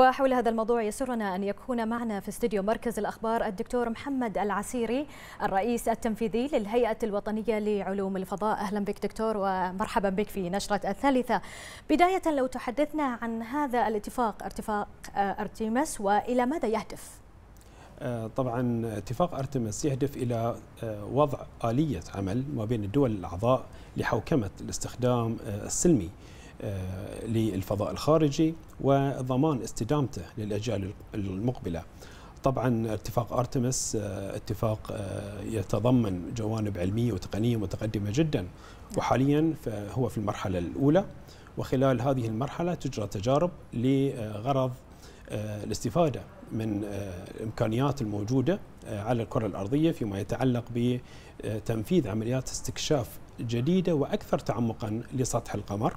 وحول هذا الموضوع يسرنا أن يكون معنا في استديو مركز الأخبار الدكتور محمد العسيري الرئيس التنفيذي للهيئة الوطنية لعلوم الفضاء أهلا بك دكتور ومرحبا بك في نشرة الثالثة بداية لو تحدثنا عن هذا الاتفاق ارتفاق آه، أرتيمس وإلى ماذا يهدف؟ آه، طبعا اتفاق ارتمس يهدف الى آه، وضع اليه عمل ما بين الدول الاعضاء لحوكمه الاستخدام السلمي آه، للفضاء الخارجي وضمان استدامته للأجيال المقبلة طبعا اتفاق ارتمس آه، اتفاق آه، يتضمن جوانب علميه وتقنيه متقدمه جدا وحاليا هو في المرحله الاولى وخلال هذه المرحله تجرى تجارب لغرض الاستفاده من الامكانيات الموجوده على الكره الارضيه فيما يتعلق بتنفيذ عمليات استكشاف جديده واكثر تعمقا لسطح القمر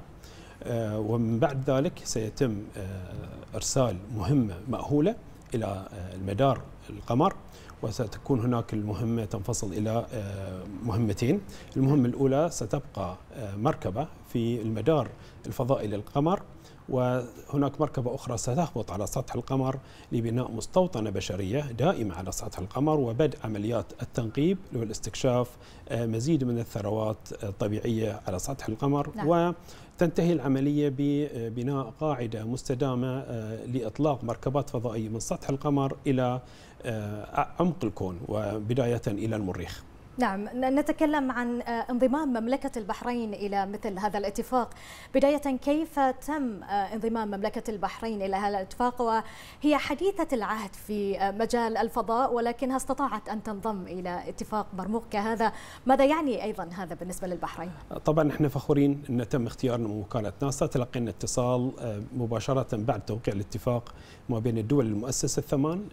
آه، ومن بعد ذلك سيتم آه، إرسال مهمة مأهولة إلى آه، المدار القمر وستكون هناك المهمة تنفصل إلى آه، مهمتين المهمة الأولى ستبقى آه، مركبة في المدار الفضائي للقمر وهناك مركبة أخرى ستهبط على سطح القمر لبناء مستوطنة بشرية دائمة على سطح القمر وبدء عمليات التنقيب والاستكشاف آه، مزيد من الثروات الطبيعية على سطح القمر نعم. وتنتهي العملية ببناء قاعدة مستدامة لإطلاق مركبات فضائية من سطح القمر إلى آه، عمق الكون وبداية إلى المريخ نعم نتكلم عن آه، انضمام مملكة البحرين إلى مثل هذا الاتفاق بداية كيف تم آه، انضمام مملكة البحرين إلى هذا الاتفاق وهي حديثة العهد في آه، مجال الفضاء ولكنها استطاعت أن تنضم إلى اتفاق مرموق كهذا ماذا يعني أيضا هذا بالنسبة للبحرين؟ طبعا نحن فخورين أن تم اختيارنا من وكالة ناسا تلقينا اتصال مباشرة بعد توقيع الاتفاق ما بين الدول المؤسسة الثمان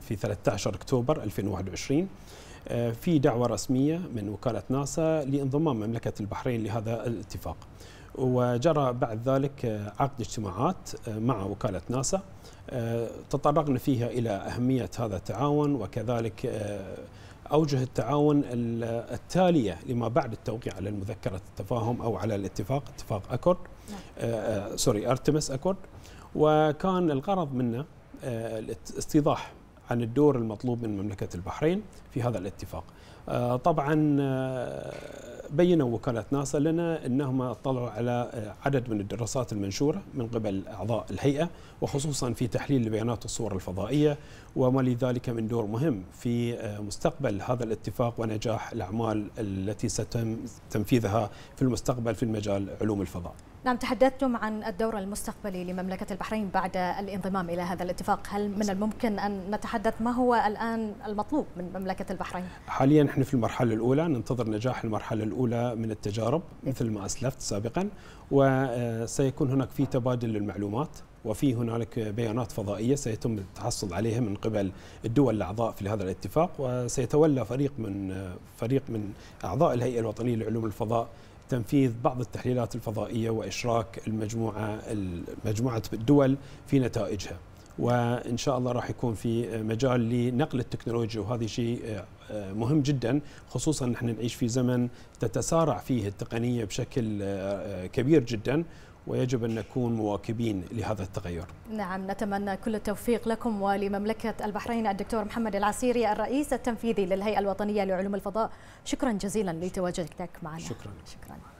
في 13 أكتوبر 2021 آه، في دعوة رسمية من وكالة ناسا لانضمام مملكة البحرين لهذا الاتفاق وجرى بعد ذلك آه، عقد اجتماعات آه، مع وكالة ناسا تطرقنا فيها إلى أهمية هذا التعاون وكذلك أوجه التعاون التالية لما بعد التوقيع على المذكرة التفاهم أو على الاتفاق اتفاق أكورد نعم. سوري أرتمس أكورد وكان الغرض منه استيضاح عن الدور المطلوب من مملكة البحرين في هذا الاتفاق آه، طبعا آه، بينوا وكالة ناسا لنا أنهم اطلعوا على آه، عدد من الدراسات المنشورة من قبل أعضاء الهيئة وخصوصا في تحليل البيانات والصور الفضائية وما لذلك من دور مهم في مستقبل هذا الاتفاق ونجاح الأعمال التي ستم تنفيذها في المستقبل في المجال علوم الفضاء نعم تحدثتم عن الدور المستقبلي لمملكة البحرين بعد الانضمام إلى هذا الاتفاق هل من الممكن أن نتحدث تحدث ما هو الآن المطلوب من مملكة البحرين؟ حاليا نحن في المرحلة الأولى ننتظر نجاح المرحلة الأولى من التجارب مثل ما أسلفت سابقا وسيكون هناك في تبادل للمعلومات وفي هنالك بيانات فضائيه سيتم التحصل عليها من قبل الدول الاعضاء في هذا الاتفاق وسيتولى فريق من فريق من اعضاء الهيئه الوطنيه لعلوم الفضاء تنفيذ بعض التحليلات الفضائيه واشراك المجموعه مجموعه الدول في نتائجها. وان شاء الله راح يكون في مجال لنقل التكنولوجيا وهذا شيء آه، آه، مهم جدا خصوصا نحن نعيش في زمن تتسارع فيه التقنيه بشكل آه، كبير جدا ويجب أن نكون مواكبين لهذا التغير نعم نتمنى كل التوفيق لكم ولمملكة البحرين الدكتور محمد العسيري الرئيس التنفيذي للهيئة الوطنية لعلوم الفضاء شكرا جزيلا لتواجدك معنا شكرا شكرا